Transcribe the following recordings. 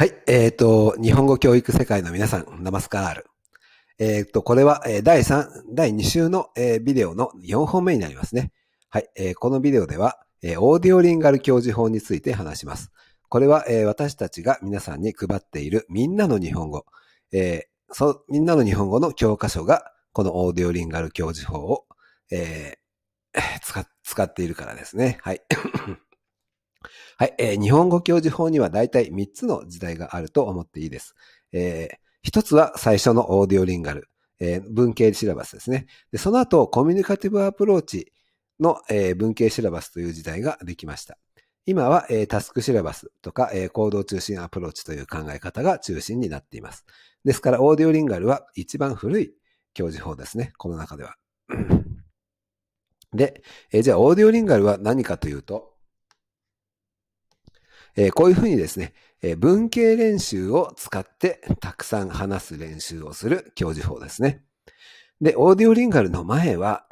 はい。えっ、ー、と、日本語教育世界の皆さん、ナマスカール。えっ、ー、と、これは、第3、第2週の、えー、ビデオの4本目になりますね。はい。えこのビデオでは、えオーディオリンガル教授法について話します。これは、え私たちが皆さんに配っているみんなの日本語、えそう、みんなの日本語の教科書が、このオーディオリンガル教授法を、え使っているからですね。はい。はい、えー、日本語教授法には大体3つの時代があると思っていいです。えー、1つは最初のオーディオリンガル、えー、文系シラバスですね。でその後、コミュニカティブアプローチの、えー、文系シラバスという時代ができました。今は、えー、タスクシラバスとか、えー、行動中心アプローチという考え方が中心になっています。ですから、オーディオリンガルは一番古い教授法ですね。この中では。で、えー、じゃあ、オーディオリンガルは何かというと、えこういうふうにですね、え文系練習を使ってたくさん話す練習をする教授法ですね。で、オーディオリンガルの前は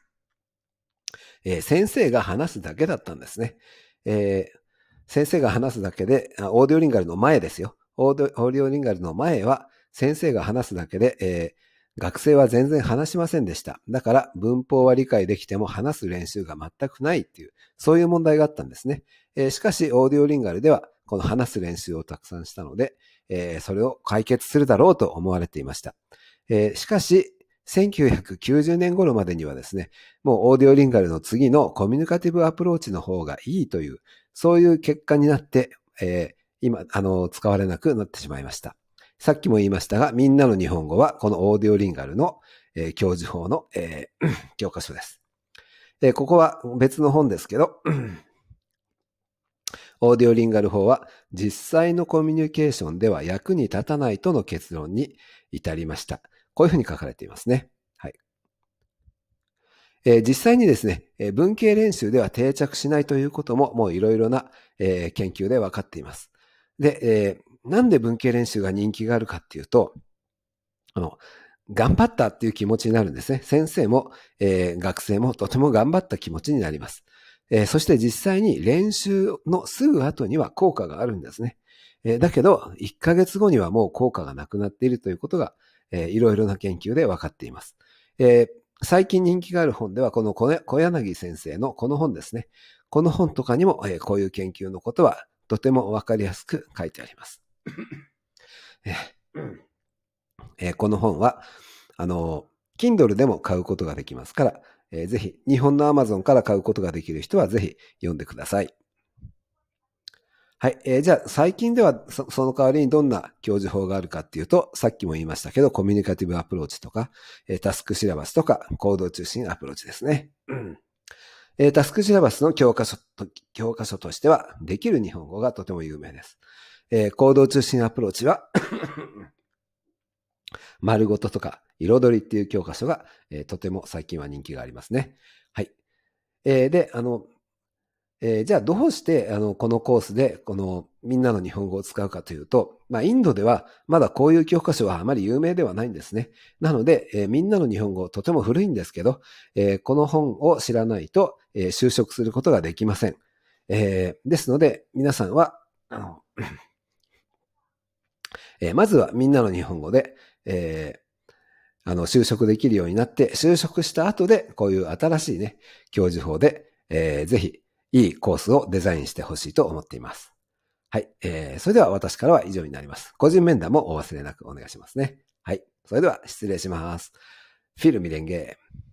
え先生が話すだけだったんですね。えー、先生が話すだけで、オーディオリンガルの前ですよ。オーディオリンガルの前は、先生が話すだけで、えー学生は全然話しませんでした。だから文法は理解できても話す練習が全くないっていう、そういう問題があったんですね。えー、しかし、オーディオリンガルではこの話す練習をたくさんしたので、えー、それを解決するだろうと思われていました。えー、しかし、1990年頃までにはですね、もうオーディオリンガルの次のコミュニカティブアプローチの方がいいという、そういう結果になって、えー、今、あの、使われなくなってしまいました。さっきも言いましたが、みんなの日本語はこのオーディオリンガルの、えー、教授法の、えー、教科書です、えー、ここは別の本ですけど、オーディオリンガル法は実際のコミュニケーションでは役に立たないとの結論に至りました。こういうふうに書かれていますね。はえ実際にですね、え文系練習では定着しないということも、もういろいろな、え研究で分かっています。で、えなんで文系練習が人気があるかっていうと、あの、頑張ったっていう気持ちになるんですね。先生も、えー、学生もとても頑張った気持ちになります。えー、そして実際に練習のすぐ後には効果があるんですね。えー、だけど、1ヶ月後にはもう効果がなくなっているということが、えー、いろいろな研究で分かっています。えー、最近人気がある本では、この小柳先生のこの本ですね。この本とかにも、えー、こういう研究のことはとても分かりやすく書いてあります。えーこの本は、あの、Kindle でも買うことができますから、えー、ぜひ、日本の Amazon から買うことができる人はぜひ読んでください。はい。えー、じゃあ、最近ではそ、その代わりにどんな教授法があるかっていうと、さっきも言いましたけど、コミュニカティブアプローチとか、えー、タスクシラバスとか、行動中心アプローチですね。えタスクシラバスの教科書と、教科書としては、できる日本語がとても有名です。え行動中心アプローチは 丸ごととか、彩りっていう教科書が、えとても最近は人気がありますね。はい。えで、あの、えー、じゃあどうしてあのこのコースでこのみんなの日本語を使うかというと、まあ、インドではまだこういう教科書はあまり有名ではないんですね。なので、えー、みんなの日本語とても古いんですけど、えー、この本を知らないと、えー、就職することができません。えー、ですので、皆さんは、あの えー、まずはみんなの日本語で、えー、あの、就職できるようになって、就職した後で、こういう新しいね、教授法で、えー、ぜひ、いいコースをデザインしてほしいと思っています。はい。えー、それでは私からは以上になります。個人面談もお忘れなくお願いしますね。はい。それでは失礼します。フィルミレンゲー。